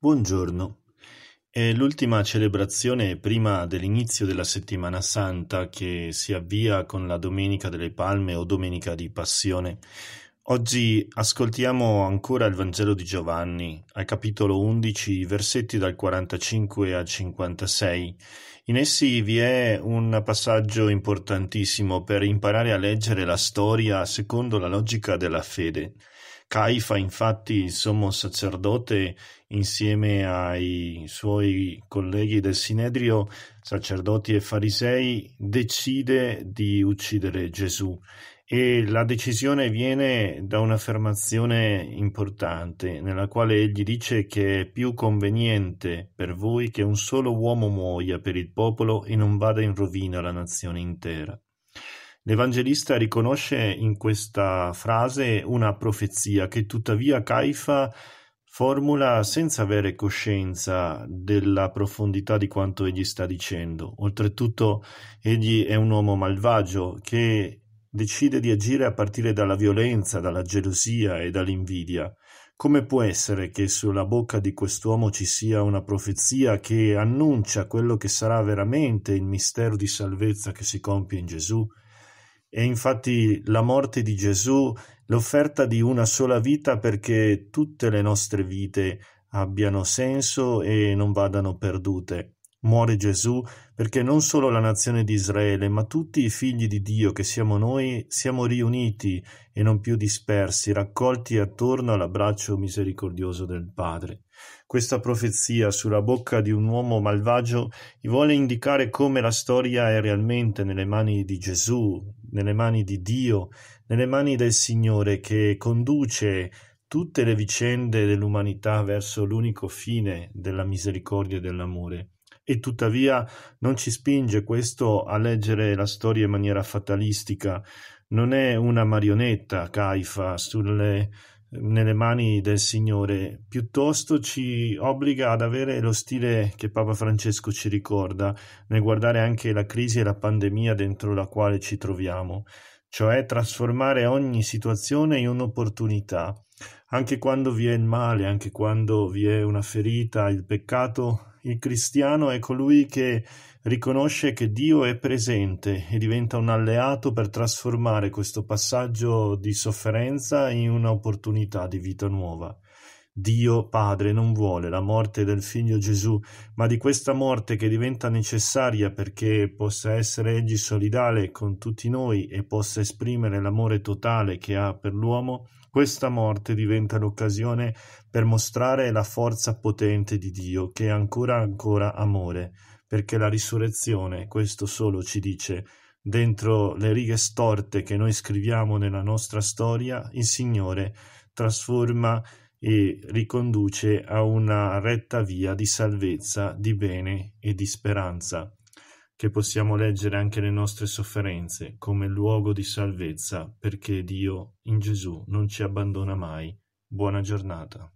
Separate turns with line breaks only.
Buongiorno. È l'ultima celebrazione prima dell'inizio della settimana santa che si avvia con la Domenica delle Palme o Domenica di Passione. Oggi ascoltiamo ancora il Vangelo di Giovanni, al capitolo 11, versetti dal 45 al 56. In essi vi è un passaggio importantissimo per imparare a leggere la storia secondo la logica della fede. Caifa, infatti, il sommo sacerdote, insieme ai suoi colleghi del Sinedrio, sacerdoti e farisei, decide di uccidere Gesù e la decisione viene da un'affermazione importante nella quale egli dice che è più conveniente per voi che un solo uomo muoia per il popolo e non vada in rovina la nazione intera. L'Evangelista riconosce in questa frase una profezia che tuttavia Caifa formula senza avere coscienza della profondità di quanto egli sta dicendo. Oltretutto egli è un uomo malvagio che decide di agire a partire dalla violenza, dalla gelosia e dall'invidia. Come può essere che sulla bocca di quest'uomo ci sia una profezia che annuncia quello che sarà veramente il mistero di salvezza che si compie in Gesù? E infatti la morte di Gesù l'offerta di una sola vita perché tutte le nostre vite abbiano senso e non vadano perdute. Muore Gesù perché non solo la nazione di Israele, ma tutti i figli di Dio che siamo noi siamo riuniti e non più dispersi, raccolti attorno all'abbraccio misericordioso del Padre. Questa profezia sulla bocca di un uomo malvagio vuole indicare come la storia è realmente nelle mani di Gesù, nelle mani di Dio, nelle mani del Signore che conduce tutte le vicende dell'umanità verso l'unico fine della misericordia e dell'amore. E tuttavia non ci spinge questo a leggere la storia in maniera fatalistica. Non è una marionetta Caifa sulle nelle mani del Signore, piuttosto ci obbliga ad avere lo stile che Papa Francesco ci ricorda nel guardare anche la crisi e la pandemia dentro la quale ci troviamo, cioè trasformare ogni situazione in un'opportunità. Anche quando vi è il male, anche quando vi è una ferita, il peccato, il cristiano è colui che riconosce che Dio è presente e diventa un alleato per trasformare questo passaggio di sofferenza in un'opportunità di vita nuova. Dio Padre non vuole la morte del figlio Gesù, ma di questa morte che diventa necessaria perché possa essere egli solidale con tutti noi e possa esprimere l'amore totale che ha per l'uomo, questa morte diventa l'occasione per mostrare la forza potente di Dio che è ancora ancora amore, perché la risurrezione, questo solo ci dice, dentro le righe storte che noi scriviamo nella nostra storia, il Signore trasforma e riconduce a una retta via di salvezza, di bene e di speranza che possiamo leggere anche le nostre sofferenze come luogo di salvezza perché Dio in Gesù non ci abbandona mai. Buona giornata.